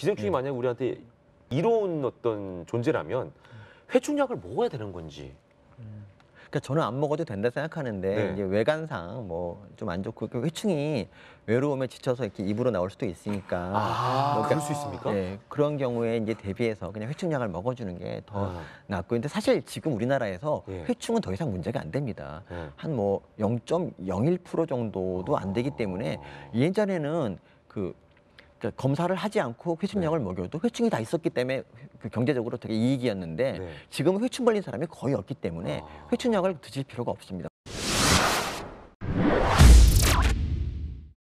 기생충이 예. 만약 우리한테 이로운 어떤 존재라면 음. 회충약을 먹어야 되는 건지. 그니까 저는 안 먹어도 된다 생각하는데 네. 이제 외관상 뭐 좀 안 좋고 그 회충이 외로움에 지쳐서 이렇게 입으로 나올 수도 있으니까 아, 뭐 그러 그러니까 그럴 수 있습니까? 네, 그런 경우에 이제 대비해서 그냥 회충약을 먹어주는 게더 아. 낫고 근데 사실 지금 우리나라에서 네. 회충은 더 이상 문제가 안 됩니다. 네. 한뭐 0.01% 정도도 안 되기 때문에 아. 예전에는 그 그러니까 검사를 하지 않고 회춘약을 네. 먹여도 회충이 다 있었기 때문에 그 경제적으로 되게 이익이었는데 네. 지금 회춘 걸린 사람이 거의 없기 때문에 아... 회춘약을 드실 필요가 없습니다.